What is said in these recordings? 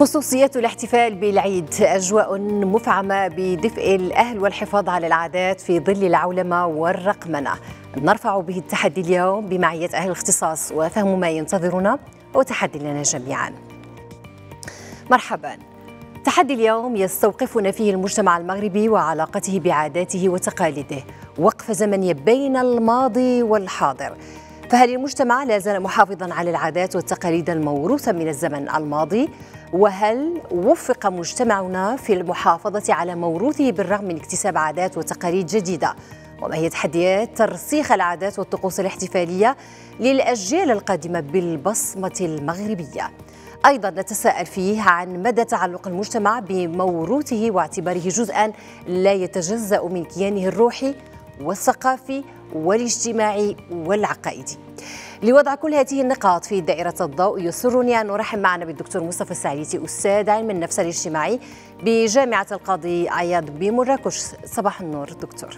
خصوصيات الاحتفال بالعيد أجواء مفعمة بدفء الأهل والحفاظ على العادات في ظل العولمة والرقمنة نرفع به التحدي اليوم بمعية أهل الاختصاص وفهم ما ينتظرنا وتحدي لنا جميعا مرحبا تحدي اليوم يستوقفنا فيه المجتمع المغربي وعلاقته بعاداته وتقاليده وقفة زمنية بين الماضي والحاضر فهل المجتمع لا زال محافظا على العادات والتقاليد الموروثة من الزمن الماضي وهل وفق مجتمعنا في المحافظة على موروثه بالرغم من اكتساب عادات وتقاليد جديدة وما هي تحديات ترسيخ العادات والطقوس الاحتفالية للأجيال القادمة بالبصمة المغربية أيضا نتساءل فيه عن مدى تعلق المجتمع بموروثه واعتباره جزءا لا يتجزأ من كيانه الروحي والثقافي والاجتماعي والعقائدي لوضع كل هذه النقاط في دائرة الضوء يسرني أن أرحب معنا بالدكتور مصطفى السعليتي أستاذ علم النفس الاجتماعي بجامعة القاضي عياض بمراكش صباح النور دكتور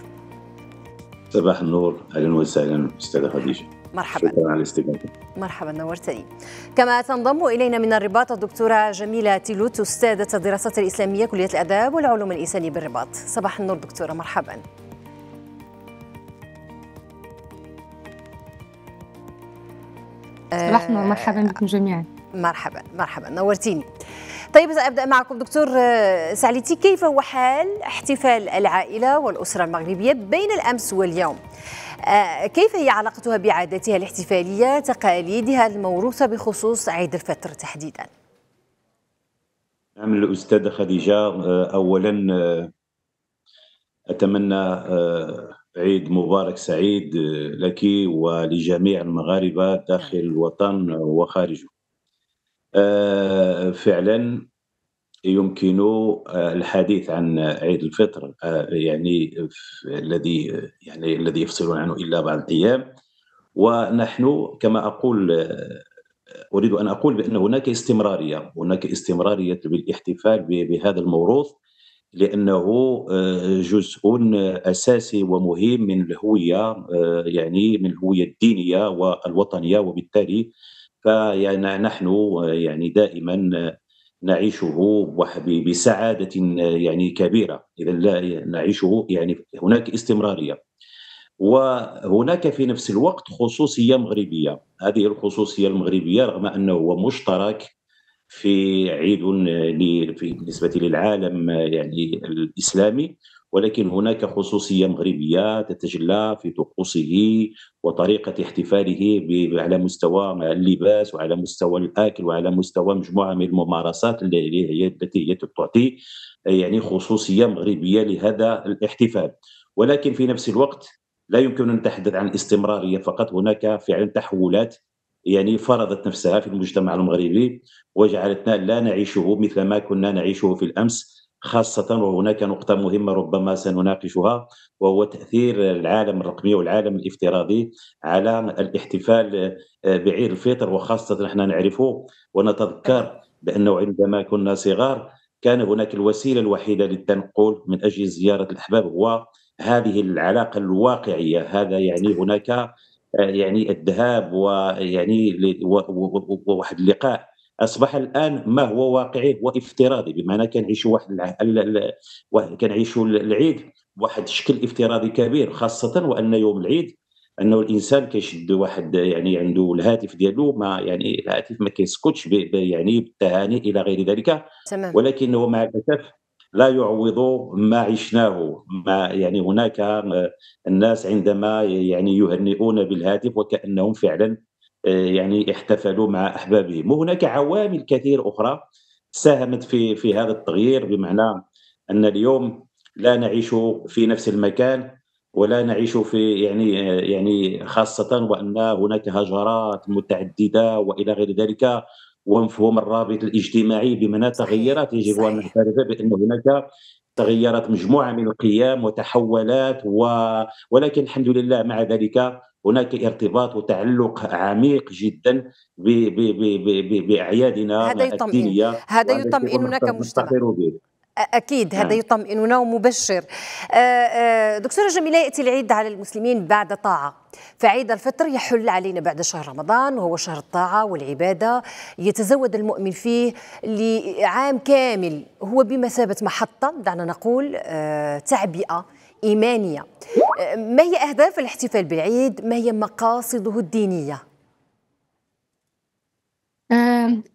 صباح النور أهلا وسهلا أستاذة خديجة مرحبا شكرا على مرحبا نورتني كما تنضم الينا من الرباط الدكتوره جميله تيلوت استاذه الدراسات الاسلاميه كليه الاداب والعلوم الانسانيه بالرباط صباح النور دكتوره مرحبا النور آه، مرحبا بكم جميعا مرحبا مرحبا نورتيني طيب سأبدأ معكم دكتور آه، سعليتي كيف هو حال احتفال العائلة والأسرة المغربية بين الأمس واليوم آه، كيف هي علاقتها بعاداتها الاحتفالية تقاليدها الموروثة بخصوص عيد الفطر تحديدا نعم الأستاذة خديجة أولا أتمنى عيد مبارك سعيد آه، لك ولجميع المغاربة داخل نعم. الوطن وخارجه آه، فعلا يمكن آه، الحديث عن عيد الفطر يعني الذي يعني الذي يفصلون عنه الا بعد ايام ونحن كما اقول اريد ان اقول بان هناك استمراريه هناك استمراريه بالاحتفال بهذا الموروث لانه آه، جزء اساسي ومهم من الهويه آه، يعني من الهويه الدينيه والوطنيه وبالتالي فيعني نحن آه، يعني دائما نعيشه بسعاده يعني كبيره اذا لا نعيشه يعني هناك استمراريه وهناك في نفس الوقت خصوصيه مغربيه هذه الخصوصيه المغربيه رغم انه هو مشترك في عيد في بالنسبة للعالم يعني الإسلامي ولكن هناك خصوصية مغربية تتجلى في طقوسه وطريقة احتفاله على مستوى اللباس وعلى مستوى الأكل وعلى مستوى مجموعة من الممارسات التي هي تعطي يعني خصوصية مغربية لهذا الاحتفال ولكن في نفس الوقت لا يمكن أن نتحدث عن استمرارية فقط هناك فعلا تحولات يعني فرضت نفسها في المجتمع المغربي وجعلتنا لا نعيشه مثل ما كنا نعيشه في الامس خاصة وهناك نقطة مهمة ربما سنناقشها وهو تأثير العالم الرقمي والعالم الافتراضي على الاحتفال بعيد الفطر وخاصة نحن نعرفه ونتذكر بأنه عندما كنا صغار كان هناك الوسيلة الوحيدة للتنقل من أجل زيارة الأحباب هو هذه العلاقة الواقعية هذا يعني هناك يعني الذهاب ويعني وواحد اللقاء اصبح الان ما هو واقعي هو افتراضي بمعنى كنعيشوا واحد كنعيشوا العيد بواحد الشكل افتراضي كبير خاصه وان يوم العيد انه الانسان كيشد واحد يعني عنده الهاتف ديالو ما يعني الهاتف ما كيسكتش يعني بالتهاني الى غير ذلك تمام. ولكن هو مع الاسف لا يعوض ما عشناه ما يعني هناك آه، الناس عندما يعني يهنئون بالهاتف وكانهم فعلا آه، يعني احتفلوا مع احبابهم وهناك عوامل كثير اخرى ساهمت في في هذا التغيير بمعنى ان اليوم لا نعيش في نفس المكان ولا نعيش في يعني آه، يعني خاصه وان هناك هجرات متعدده والى غير ذلك ومفهوم الرابط الاجتماعي بمعنى تغيرات يجب ان نعترف بان هناك تغيرت مجموعه من القيم وتحولات و... ولكن الحمد لله مع ذلك هناك ارتباط وتعلق عميق جدا ب... ب... ب... ب... باعيادنا هذا يطمئن هذا يطمئننا كمجتمع أكيد هذا نعم. يطمئننا ومبشر دكتورة جميلة يأتي العيد على المسلمين بعد طاعة فعيد الفطر يحل علينا بعد شهر رمضان وهو شهر الطاعة والعبادة يتزود المؤمن فيه لعام كامل هو بمثابة محطة دعنا نقول تعبئة إيمانية ما هي أهداف الاحتفال بالعيد ما هي مقاصده الدينية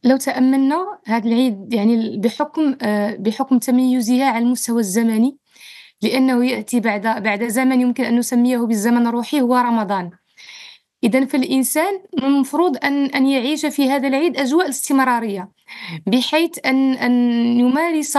لو تأملنا هذا العيد يعني بحكم آه، بحكم تميزها على المستوى الزمني لأنه يأتي بعد بعد زمن يمكن أن نسميه بالزمن الروحي هو رمضان إذا فالإنسان من المفروض أن أن يعيش في هذا العيد أجواء الاستمرارية بحيث أن أن يمارس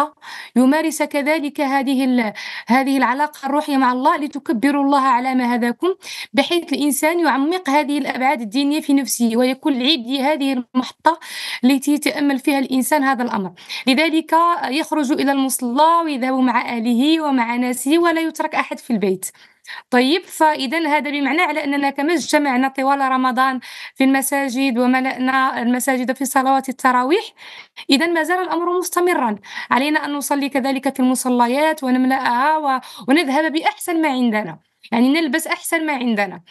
يمارس كذلك هذه هذه العلاقة الروحية مع الله لتكبروا الله على ما هداكم بحيث الإنسان يعمق هذه الأبعاد الدينية في نفسه ويكون العيد هذه المحطة التي يتأمل فيها الإنسان هذا الأمر لذلك يخرج إلى المصلى ويذهب مع أهله ومع ناسه ولا يترك أحد في البيت طيب فإذا هذا بمعنى على أننا كما اجتمعنا طوال رمضان في المساجد وملأنا المساجد في صلوات التراويح إذا ما زال الأمر مستمرا علينا أن نصلي كذلك في المصليات ونملأها ونذهب بأحسن ما عندنا يعني نلبس احسن ما عندنا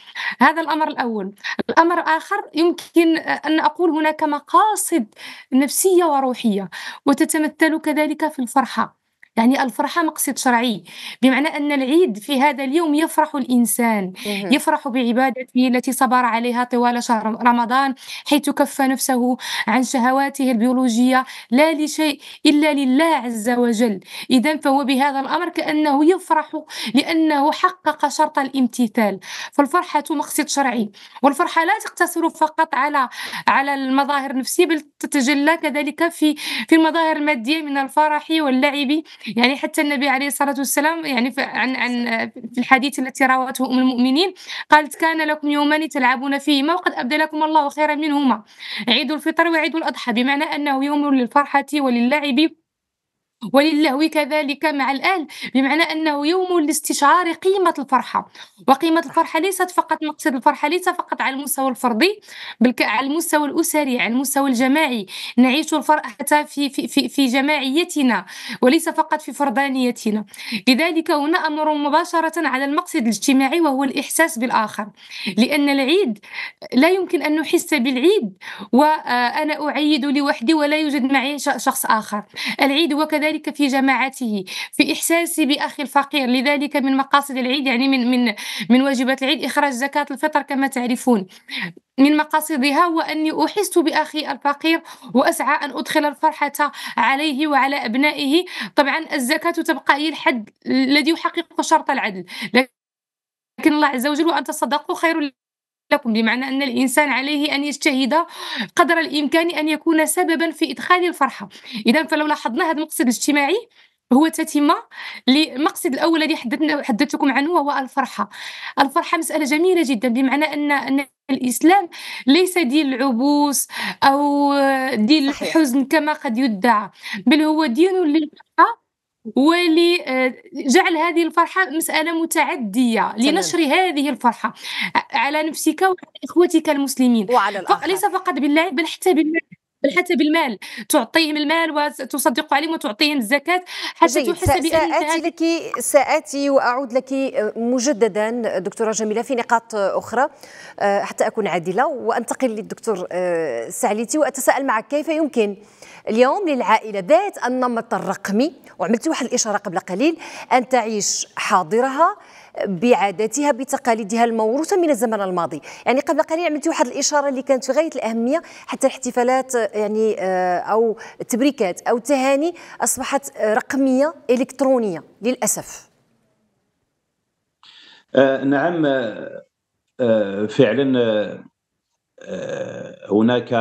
هذا الامر الاول الامر الاخر يمكن ان اقول هناك مقاصد نفسيه وروحيه وتتمثل كذلك في الفرحه يعني الفرحة مقصد شرعي بمعنى أن العيد في هذا اليوم يفرح الإنسان يفرح بعبادته التي صبر عليها طوال شهر رمضان حيث كف نفسه عن شهواته البيولوجية لا لشيء إلا لله عز وجل إذا فهو بهذا الأمر كأنه يفرح لأنه حقق شرط الامتثال فالفرحة مقصد شرعي والفرحة لا تقتصر فقط على على المظاهر النفسية بل تتجلى كذلك في في المظاهر المادية من الفرح واللعب يعني حتى النبي عليه الصلاة والسلام يعني عن عن في الحديث التي روته أم المؤمنين قالت كان لكم يومان تلعبون فيهما وقد أبدلكم الله خيرا منهما عيد الفطر وعيد الأضحى بمعنى أنه يوم للفرحة وللعب وللهو كذلك مع الآل بمعنى أنه يوم لاستشعار قيمة الفرحة وقيمة الفرحة ليست فقط مقصد الفرحة ليس فقط على المستوى الفردي بل على المستوى الأسري على المستوى الجماعي نعيش الفرحة في, في, في, في جماعيتنا وليس فقط في فردانيتنا لذلك هنا أمر مباشرة على المقصد الاجتماعي وهو الإحساس بالآخر لأن العيد لا يمكن أن نحس بالعيد وأنا آه، أعيد لوحدي ولا يوجد معي شخص آخر العيد هو كذلك ذلك في جماعته في إحساسي بأخي الفقير لذلك من مقاصد العيد يعني من من من واجبات العيد إخراج زكاة الفطر كما تعرفون من مقاصدها هو أني أحس بأخي الفقير وأسعى أن أدخل الفرحة عليه وعلى أبنائه طبعا الزكاة تبقى هي الحد الذي يحقق شرط العدل لكن الله عز وجل وأن تصدقوا خير لكم بمعنى أن الإنسان عليه أن يجتهد قدر الإمكان أن يكون سببا في إدخال الفرحة إذا فلو لاحظنا هذا المقصد الاجتماعي هو تتمة للمقصد الأول الذي حدثتكم عنه وهو الفرحة الفرحة مسألة جميلة جدا بمعنى أن أن الإسلام ليس دين العبوس أو دين الحزن كما قد يدعى بل هو دين للفرحة ولجعل آه، هذه الفرحة مسألة متعدية لنشر هذه الفرحة على نفسك وعلى إخوتك المسلمين وعلى الآخر. ليس فقط بالله بل حتى بالمال بل حتى بالمال تعطيهم المال وتصدق عليهم وتعطيهم الزكاة حتى تحس سأتي لك سآتي وأعود لك آه، مجددا دكتورة جميلة في نقاط أخرى آه، حتى أكون عادلة وأنتقل للدكتور سعليتي وأتساءل معك كيف يمكن اليوم للعائلة ذات النمط الرقمي وعملت واحد الإشارة قبل قليل أن تعيش حاضرها بعاداتها بتقاليدها الموروثة من الزمن الماضي يعني قبل قليل عملت واحد الإشارة اللي كانت في غاية الأهمية حتى الاحتفالات آه، يعني آه، أو التبريكات أو التهاني أصبحت رقمية إلكترونية للأسف آه نعم آه, آه، فعلا آه هناك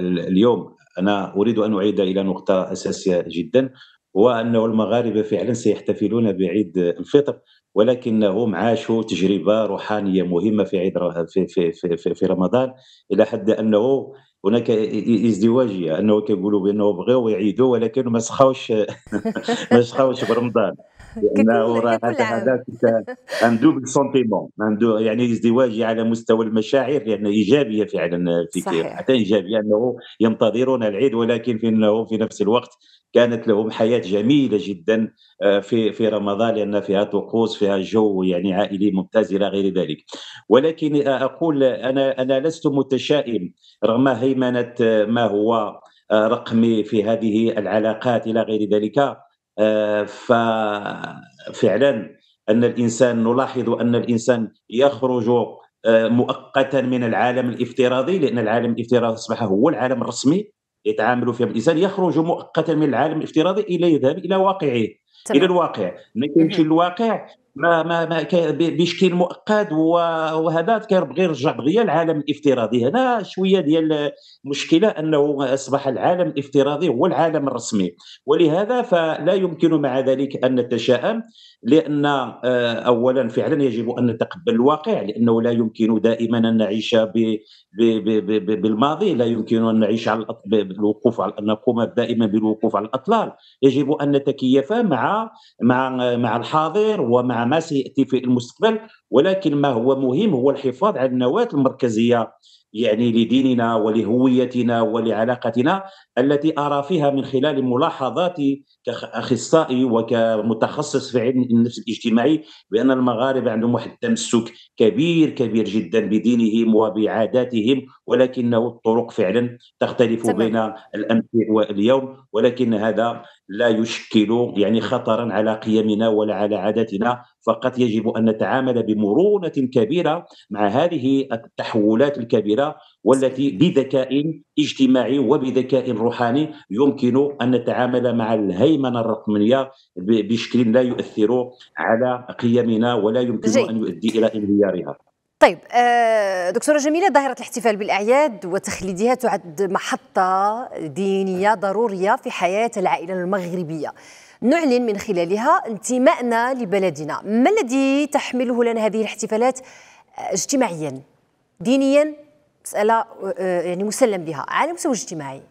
اليوم أنا أريد أن أعيد إلى نقطة أساسية جدا هو أنه المغاربة فعلا سيحتفلون بعيد الفطر ولكنهم عاشوا تجربة روحانية مهمة في عيد في, في, في, في رمضان إلى حد أنه هناك ازدواجيه انه كيقولوا بانه بغاو يعيدوا ولكن ما سخاوش ما سخاوش برمضان لانه هذاك ان دوبل سونتيمون يعني ازدواجي على مستوى المشاعر لان ايجابيه فعلا في كثير حتى ايجابيه انه ينتظرون العيد ولكن في انه في نفس الوقت كانت لهم حياه جميله جدا آه، في في رمضان لان فيها طقوس فيها جو يعني عائلي ممتاز الى غير ذلك ولكن آه، اقول انا انا لست متشائم رغم هيمنه آه، ما هو رقمي في هذه العلاقات الى غير ذلك آه، ففعلا ان الانسان نلاحظ ان الانسان يخرج آه، مؤقتا من العالم الافتراضي لان العالم الافتراضي اصبح هو العالم الرسمي يتعامل فيه الانسان يخرج مؤقتا من العالم الافتراضي الى يذهب الى واقعه الى الواقع ما كيمشي للواقع ما ما ما بشكل مؤقت وهذا كيربغي يرجع دغيا العالم الافتراضي هنا شويه ديال المشكله انه اصبح العالم الافتراضي هو العالم الرسمي ولهذا فلا يمكن مع ذلك ان نتشائم لان آه، اولا فعلا يجب ان نتقبل الواقع لانه لا يمكن دائما ان نعيش ب بالماضي لا يمكن ان نعيش على بالوقوف على نقوم دائما بالوقوف على الاطلال يجب ان نتكيف مع مع مع الحاضر ومع ما سياتي في المستقبل ولكن ما هو مهم هو الحفاظ على النواه المركزيه يعني لديننا ولهويتنا ولعلاقتنا التي ارى فيها من خلال ملاحظاتي كاخصائي وكمتخصص في علم النفس الاجتماعي بان المغاربه عندهم واحد التمسك كبير كبير جدا بدينهم وبعاداتهم ولكنه الطرق فعلا تختلف سمع. بين الامس واليوم ولكن هذا لا يشكل يعني خطرا على قيمنا ولا على عاداتنا فقط يجب ان نتعامل بمرونه كبيره مع هذه التحولات الكبيره والتي بذكاء اجتماعي وبذكاء روحاني يمكن ان نتعامل مع الهيمنه الرقميه بشكل لا يؤثر على قيمنا ولا يمكن زي. ان يؤدي الى انهيارها. طيب آه، دكتوره جميله ظاهره الاحتفال بالاعياد وتخليدها تعد محطه دينيه ضروريه في حياه العائله المغربيه. نعلن من خلالها انتمائنا لبلدنا، ما الذي تحمله لنا هذه الاحتفالات اجتماعيا، دينيا مسألة آه، يعني مسلم بها على المستوى الاجتماعي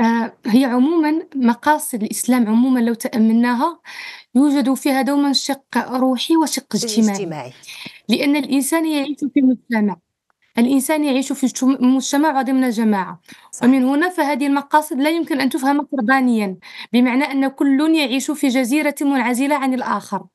آه، هي عموما مقاصد الإسلام عموما لو تأملناها يوجد فيها دوما شق روحي وشق اجتماعي, اجتماعي. لأن الإنسان يعيش في مجتمع الإنسان يعيش في مجتمع ضمن جماعة صح. ومن هنا فهذه المقاصد لا يمكن أن تفهم فردانيا بمعنى أن كل يعيش في جزيرة منعزلة عن الآخر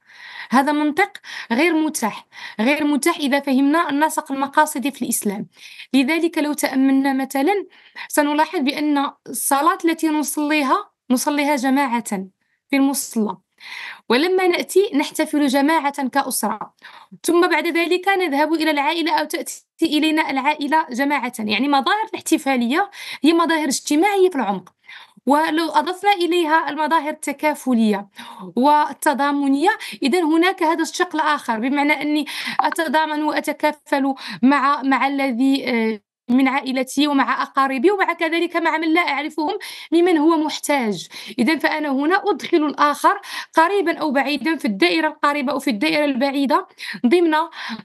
هذا منطق غير متاح غير متاح إذا فهمنا النسق المقاصدي في الإسلام لذلك لو تأملنا مثلا سنلاحظ بأن الصلاة التي نصليها نصليها جماعة في المصلى ولما نأتي نحتفل جماعة كأسرة ثم بعد ذلك نذهب إلى العائلة أو تأتي إلينا العائلة جماعة يعني مظاهر الاحتفالية هي مظاهر اجتماعية في العمق ولو أضفنا إليها المظاهر التكافلية والتضامنية إذا هناك هذا الشق الآخر بمعنى أني أتضامن وأتكافل مع مع الذي آه، من عائلتي ومع أقاربي ومع كذلك مع من لا أعرفهم ممن هو محتاج إذا فأنا هنا أدخل الآخر قريبا أو بعيدا في الدائرة القريبة أو في الدائرة البعيدة ضمن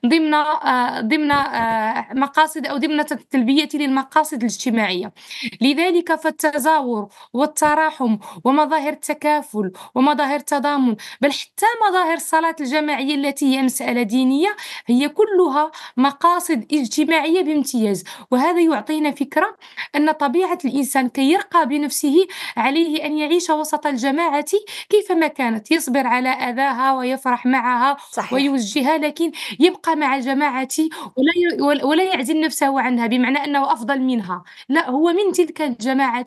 ضمن آه، ضمن آه، مقاصد أو ضمن تلبيتي للمقاصد الاجتماعية لذلك فالتزاور والتراحم ومظاهر التكافل ومظاهر التضامن بل حتى مظاهر الصلاة الجماعية التي هي مسألة دينية هي كلها مقاصد اجتماعية بامتياز وهذا يعطينا فكرة أن طبيعة الإنسان كي يرقى بنفسه عليه أن يعيش وسط الجماعة كيفما كانت يصبر على أذاها ويفرح معها صحيح. ويوجهها لكن يبقى مع الجماعة ولا ولا يعزل نفسه عنها بمعنى أنه أفضل منها لا هو من تلك الجماعة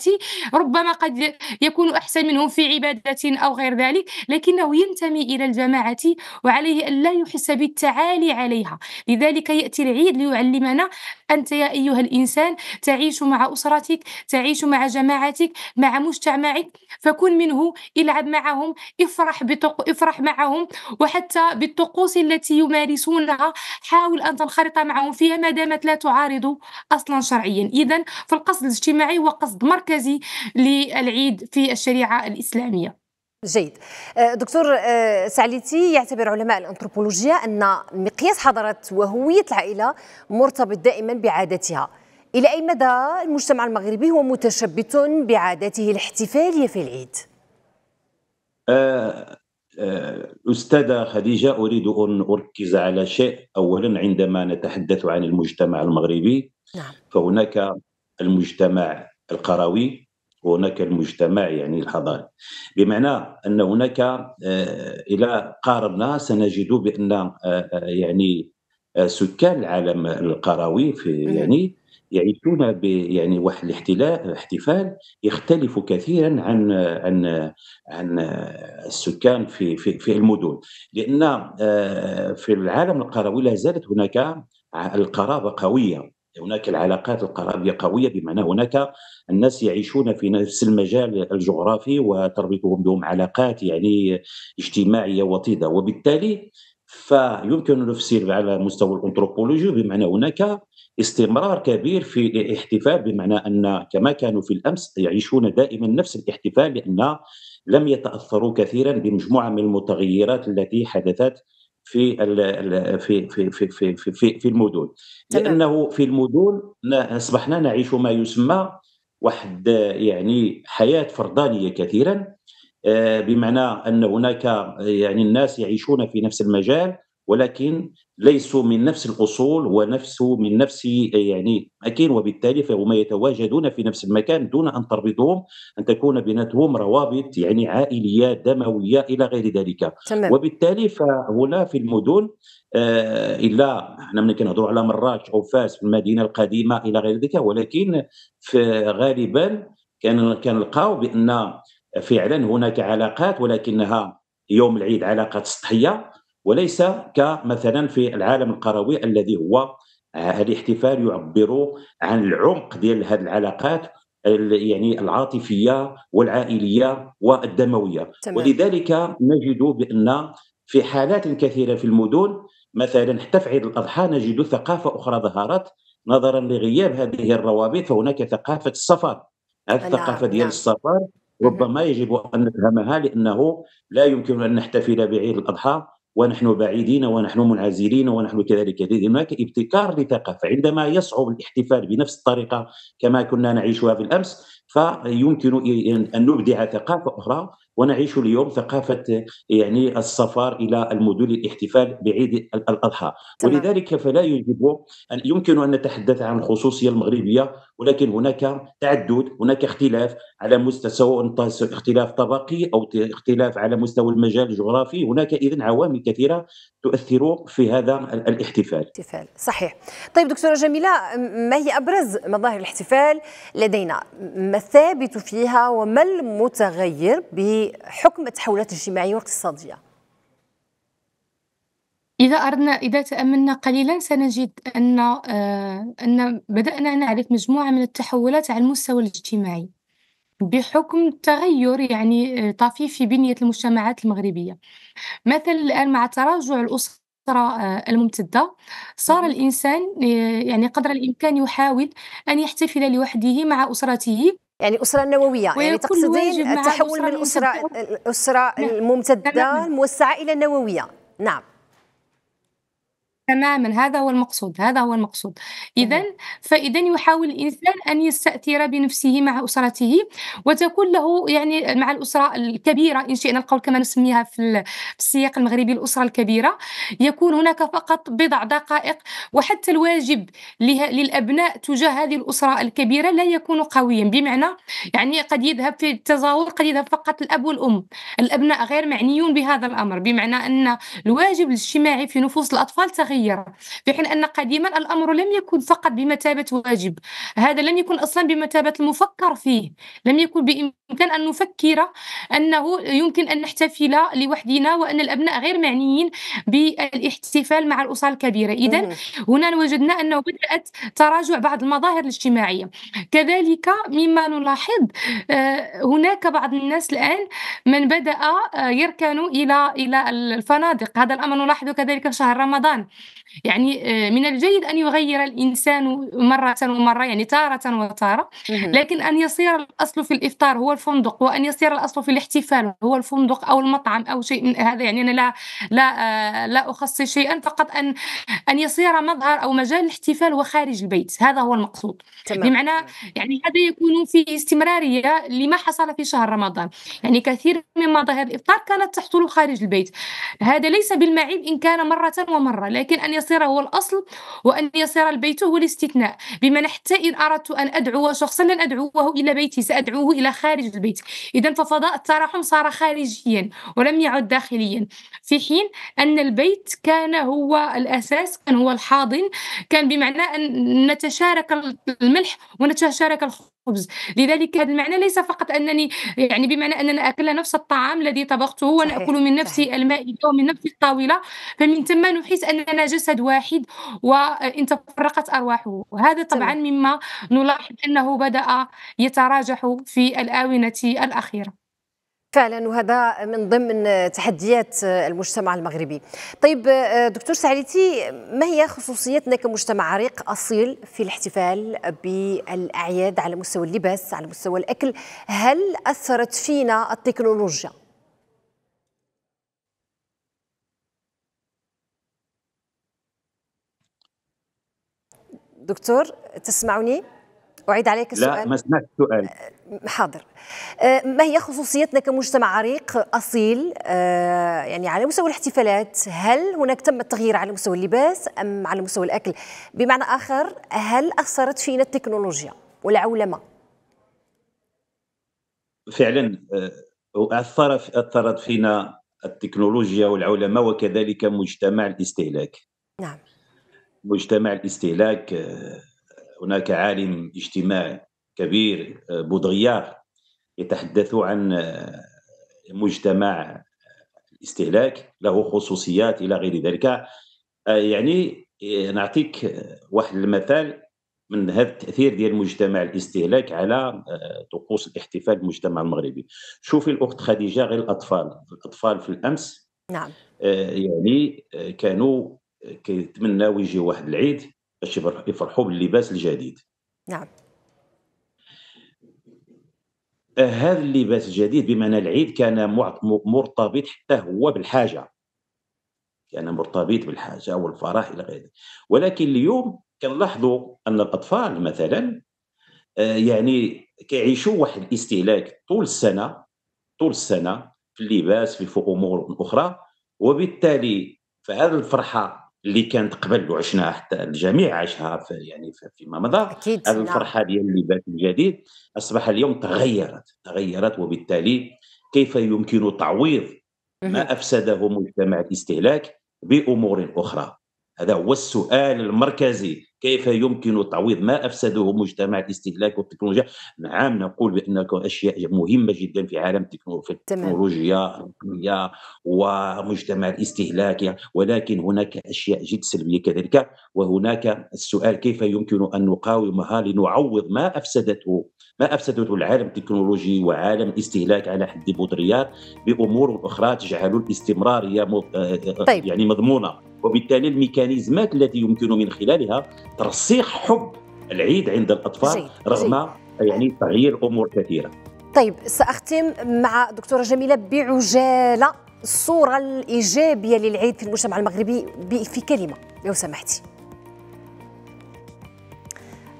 ربما قد يكون أحسن منهم في عبادة أو غير ذلك لكنه ينتمي إلى الجماعة وعليه أن لا يحس بالتعالي عليها لذلك يأتي العيد ليعلمنا أنت يا أيها الإنسان تعيش مع أسرتك تعيش مع جماعتك مع مجتمعك فكن منه العب معهم افرح بتق... افرح معهم وحتى بالطقوس التي يمارسونها حاول أن تنخرط معهم فيها ما دامت لا تعارض أصلا شرعيا إذا فالقصد الاجتماعي هو قصد مركزي للعيد في الشريعة الإسلامية جيد آه، دكتور آه، سعليتي يعتبر علماء الانثروبولوجيا ان مقياس حضاره وهويه العائله مرتبط دائما بعاداتها الى اي مدى المجتمع المغربي هو متشبث بعاداته الاحتفاليه في العيد آه، أستاذة خديجة أريد أن أركز على شيء أولا عندما نتحدث عن المجتمع المغربي نعم. فهناك المجتمع القروي وهناك المجتمع يعني الحضاري بمعنى ان هناك آه، الى قاربنا سنجد بان آه، آه، يعني سكان العالم القروي في يعني يعيشون ب يعني واحد الاحتلال احتفال يختلف كثيرا عن عن عن السكان في في, في المدن لان في العالم القروي لا زالت هناك القرابه قويه هناك العلاقات القرابية قوية بمعنى هناك الناس يعيشون في نفس المجال الجغرافي وتربطهم بهم علاقات يعني اجتماعية وطيدة وبالتالي فيمكن أن نفسر على مستوى الأنثروبولوجي بمعنى هناك استمرار كبير في الاحتفال بمعنى أن كما كانوا في الأمس يعيشون دائما نفس الاحتفال لأن لم يتأثروا كثيرا بمجموعة من المتغيرات التي حدثت في في في في في في, في المدن لانه في المدن اصبحنا نعيش ما يسمى واحد يعني حياه فردانيه كثيرا آه، بمعنى ان هناك يعني الناس يعيشون في نفس المجال ولكن ليسوا من نفس الاصول ونفس من نفس يعني اكين وبالتالي فهم يتواجدون في نفس المكان دون ان تربطهم ان تكون بيناتهم روابط يعني عائليه دمويه الى غير ذلك تمام. وبالتالي فهنا في المدن آه، الا احنا ملي كنهضروا على مراكش او فاس في المدينه القديمه الى غير ذلك ولكن غالبا كان كنلقاو بان فعلا هناك علاقات ولكنها يوم العيد علاقات سطحيه وليس كمثلا في العالم القروي الذي هو الاحتفال آه، يعبر عن العمق ديال هذه العلاقات يعني العاطفيه والعائليه والدمويه تمام. ولذلك نجد بان في حالات كثيره في المدن مثلا حتى في عيد الاضحى نجد ثقافه اخرى ظهرت نظرا لغياب هذه الروابط فهناك ثقافه السفر هذه نعم، الثقافه ديال نعم. السفر ربما يجب ان نفهمها لانه لا يمكن ان نحتفل بعيد الاضحى ونحن بعيدين ونحن منعزلين ونحن كذلك هناك ابتكار لثقافة عندما يصعب الاحتفال بنفس الطريقة كما كنا نعيشها في الأمس فيمكن ان نبدع ثقافه اخرى ونعيش اليوم ثقافه يعني السفر الى المدن للاحتفال بعيد الاضحى ولذلك فلا يجب ان يمكن ان نتحدث عن الخصوصيه المغربيه ولكن هناك تعدد هناك اختلاف على مستوى سواء اختلاف طبقي او اختلاف على مستوى المجال الجغرافي هناك اذا عوامل كثيره تؤثر في هذا الاحتفال الاحتفال صحيح طيب دكتوره جميله ما هي ابرز مظاهر الاحتفال لدينا ما الثابت فيها وما المتغير بحكم التحولات الاجتماعية والاقتصادية إذا أردنا إذا تأملنا قليلا سنجد أن آه، أن بدأنا نعرف مجموعة من التحولات على المستوى الاجتماعي بحكم تغير يعني آه، طفيف في بنية المجتمعات المغربية مثلا الآن مع تراجع الأسر آه، الممتدة صار الإنسان يعني قدر الإمكان يحاول أن يحتفل لوحده مع أسرته يعني أسرة نووية يعني تقصدين التحول من أسرة الأسرة نعم. الممتدة الموسعة إلى النووية نعم تماما هذا هو المقصود هذا هو المقصود إذا فإذا يحاول الإنسان أن يستأثر بنفسه مع أسرته وتكون له يعني مع الأسرة الكبيرة إن شئنا القول كما نسميها في السياق المغربي الأسرة الكبيرة يكون هناك فقط بضع دقائق وحتى الواجب للأبناء تجاه هذه الأسرة الكبيرة لا يكون قويا بمعنى يعني قد يذهب في التزاور قد يذهب فقط الأب والأم الأبناء غير معنيون بهذا الأمر بمعنى أن الواجب الاجتماعي في نفوس الأطفال تغير مغيرة في حين أن قديما الأمر لم يكن فقط بمثابة واجب هذا لم يكن أصلا بمثابة المفكر فيه لم يكن بإمكان أن نفكر أنه يمكن أن نحتفل لوحدنا وأن الأبناء غير معنيين بالاحتفال مع الأسر الكبيرة إذا هنا وجدنا أنه بدأت تراجع بعض المظاهر الاجتماعية كذلك مما نلاحظ آه، هناك بعض الناس الآن من بدأ آه، يركن إلى إلى الفنادق هذا الأمر نلاحظه كذلك في شهر رمضان يعني آه، من الجيد أن يغير الإنسان مرة ومرة يعني تارة وتارة لكن أن يصير الأصل في الإفطار هو الفندق وأن يصير الأصل في الاحتفال هو الفندق أو المطعم أو شيء من هذا يعني أنا لا لا آه، لا أخصص شيئا فقط أن أن يصير مظهر أو مجال الاحتفال هو خارج البيت هذا هو المقصود تمام. بمعنى يعني هذا يكون في استمرارية لما حصل في شهر رمضان يعني كثير من مظاهر الإفطار كانت تحصل خارج البيت هذا ليس بالمعيب إن كان مرة ومرة لكن يمكن أن يصير هو الأصل وأن يصير البيت هو الاستثناء بمعنى حتى إن أردت أن أدعو شخصا لن أدعوه إلى بيتي سأدعوه إلى خارج البيت إذا ففضاء التراحم صار خارجيا ولم يعد داخليا في حين أن البيت كان هو الأساس كان هو الحاضن كان بمعنى أن نتشارك الملح ونتشارك الخ... الخبز لذلك هذا المعنى ليس فقط أنني يعني بمعنى أننا أكلنا نفس الطعام الذي طبخته ونأكل من نفس المائدة ومن نفس الطاولة فمن ثم نحس أننا جسد واحد وإن تفرقت أرواحه وهذا طبعا مما نلاحظ أنه بدأ يتراجح في الآونة الأخيرة فعلا وهذا من ضمن تحديات المجتمع المغربي طيب دكتور سعيدتي ما هي خصوصيتنا كمجتمع عريق أصيل في الاحتفال بالأعياد على مستوى اللباس على مستوى الأكل هل أثرت فينا التكنولوجيا؟ دكتور تسمعني؟ أعيد عليك السؤال لا ما سمعت السؤال حاضر ما هي خصوصيتنا كمجتمع عريق أصيل أه، يعني على مستوى الاحتفالات هل هناك تم التغيير على مستوى اللباس أم على مستوى الأكل بمعنى آخر هل أثرت فينا التكنولوجيا والعولمة فعلا أه، أثر أثرت فينا التكنولوجيا والعولمة وكذلك مجتمع الاستهلاك نعم مجتمع الاستهلاك أه، هناك عالم اجتماعي كبير آه، بودغيار يتحدث عن آه، مجتمع آه، الاستهلاك له خصوصيات الى غير ذلك يعني نعطيك واحد المثال من هذا التاثير ديال مجتمع الاستهلاك على طقوس الاحتفال المجتمع المغربي شوفي الاخت خديجه غير الاطفال الاطفال في الامس نعم يعني كانوا كيتمناو يجي واحد العيد باش يفرحوا باللباس الجديد نعم هذا اللباس الجديد بما ان العيد كان مرتبط حتى هو بالحاجه كان مرتبط بالحاجه والفرح الى غيره ولكن اليوم كنلاحظوا ان الاطفال مثلا آه، يعني كيعيشوا واحد الاستهلاك طول السنه طول السنه في اللباس في امور اخرى وبالتالي فهذه الفرحه اللي كانت قبل وعشناها حتى الجميع عاشها في يعني فيما مضى أكيد نعم. الفرحه ديال اللباس الجديد اصبح اليوم تغيرت تغيرت وبالتالي كيف يمكن تعويض ما افسده مجتمع الاستهلاك بامور اخرى هذا هو السؤال المركزي كيف يمكن تعويض ما افسده مجتمع الاستهلاك والتكنولوجيا نعم نقول بان اشياء مهمه جدا في عالم التكنولوجيا التكنولوجيا ومجتمع الاستهلاك ولكن هناك اشياء جد سلبيه كذلك وهناك السؤال كيف يمكن ان نقاومها لنعوض ما افسدته ما افسدته العالم التكنولوجي وعالم الاستهلاك على حد بطريات بامور اخرى تجعل الاستمراريه آه، آه، آه، طيب. يعني مضمونه وبالتالي الميكانيزمات التي يمكن من خلالها ترسيخ حب العيد عند الأطفال رغم يعني تغيير أمور كثيرة طيب سأختم مع دكتورة جميلة بعجالة الصورة الإيجابية للعيد في المجتمع المغربي في كلمة لو سمحتي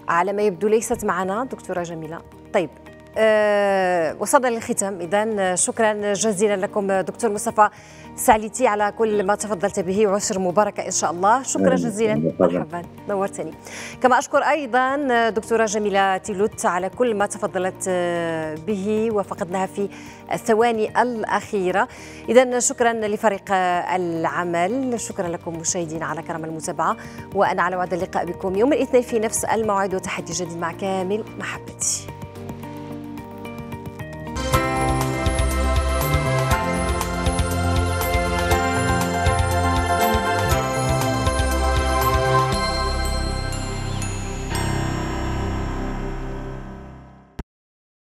على ما يبدو ليست معنا دكتورة جميلة طيب آه، وصلنا للختام إذا شكرا جزيلا لكم دكتور مصطفى سعليتي على كل ما تفضلت به وعشر مباركة إن شاء الله شكرا جزيلا مرحبا نورتني كما أشكر أيضا دكتورة جميلة تيلوت على كل ما تفضلت آه، به وفقدناها في الثواني الأخيرة إذا شكرا لفريق آه، العمل شكرا لكم مشاهدين على كرم المتابعة وأنا على وعد اللقاء بكم يوم الاثنين في نفس الموعد وتحدي جديد مع كامل محبتي